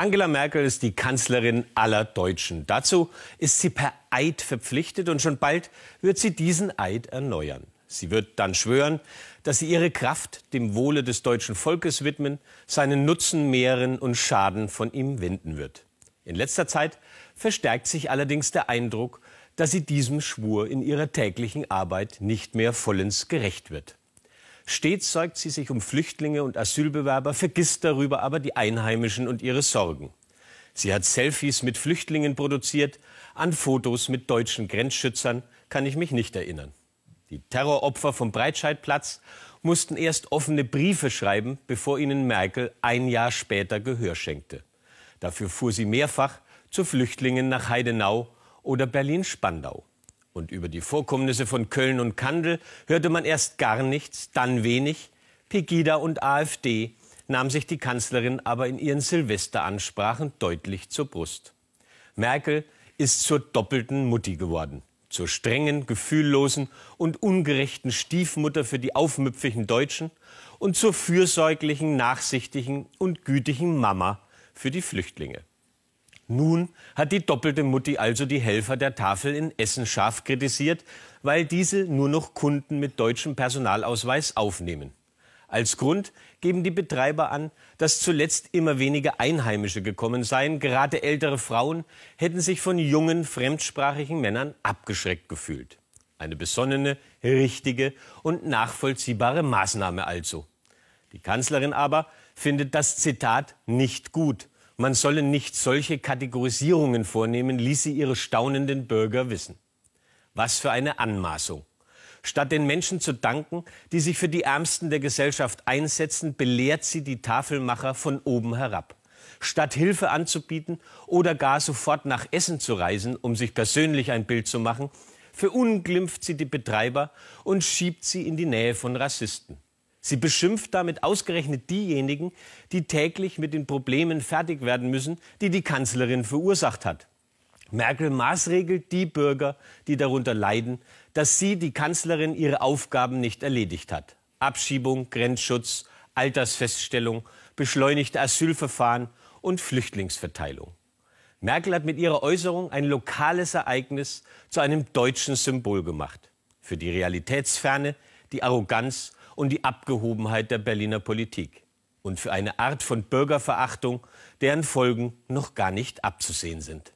Angela Merkel ist die Kanzlerin aller Deutschen. Dazu ist sie per Eid verpflichtet und schon bald wird sie diesen Eid erneuern. Sie wird dann schwören, dass sie ihre Kraft dem Wohle des deutschen Volkes widmen, seinen Nutzen mehren und Schaden von ihm wenden wird. In letzter Zeit verstärkt sich allerdings der Eindruck, dass sie diesem Schwur in ihrer täglichen Arbeit nicht mehr vollends gerecht wird. Stets sorgt sie sich um Flüchtlinge und Asylbewerber, vergisst darüber aber die Einheimischen und ihre Sorgen. Sie hat Selfies mit Flüchtlingen produziert. An Fotos mit deutschen Grenzschützern kann ich mich nicht erinnern. Die Terroropfer vom Breitscheidplatz mussten erst offene Briefe schreiben, bevor ihnen Merkel ein Jahr später Gehör schenkte. Dafür fuhr sie mehrfach zu Flüchtlingen nach Heidenau oder Berlin-Spandau. Und über die Vorkommnisse von Köln und Kandel hörte man erst gar nichts, dann wenig. Pegida und AfD nahm sich die Kanzlerin aber in ihren Silvesteransprachen deutlich zur Brust. Merkel ist zur doppelten Mutti geworden. Zur strengen, gefühllosen und ungerechten Stiefmutter für die aufmüpfigen Deutschen und zur fürsorglichen, nachsichtigen und gütigen Mama für die Flüchtlinge. Nun hat die doppelte Mutti also die Helfer der Tafel in Essen scharf kritisiert, weil diese nur noch Kunden mit deutschem Personalausweis aufnehmen. Als Grund geben die Betreiber an, dass zuletzt immer weniger Einheimische gekommen seien. Gerade ältere Frauen hätten sich von jungen, fremdsprachigen Männern abgeschreckt gefühlt. Eine besonnene, richtige und nachvollziehbare Maßnahme also. Die Kanzlerin aber findet das Zitat nicht gut man solle nicht solche Kategorisierungen vornehmen, ließ sie ihre staunenden Bürger wissen. Was für eine Anmaßung. Statt den Menschen zu danken, die sich für die Ärmsten der Gesellschaft einsetzen, belehrt sie die Tafelmacher von oben herab. Statt Hilfe anzubieten oder gar sofort nach Essen zu reisen, um sich persönlich ein Bild zu machen, verunglimpft sie die Betreiber und schiebt sie in die Nähe von Rassisten. Sie beschimpft damit ausgerechnet diejenigen, die täglich mit den Problemen fertig werden müssen, die die Kanzlerin verursacht hat. Merkel maßregelt die Bürger, die darunter leiden, dass sie, die Kanzlerin, ihre Aufgaben nicht erledigt hat. Abschiebung, Grenzschutz, Altersfeststellung, beschleunigte Asylverfahren und Flüchtlingsverteilung. Merkel hat mit ihrer Äußerung ein lokales Ereignis zu einem deutschen Symbol gemacht. Für die Realitätsferne, die Arroganz und und die Abgehobenheit der Berliner Politik und für eine Art von Bürgerverachtung, deren Folgen noch gar nicht abzusehen sind.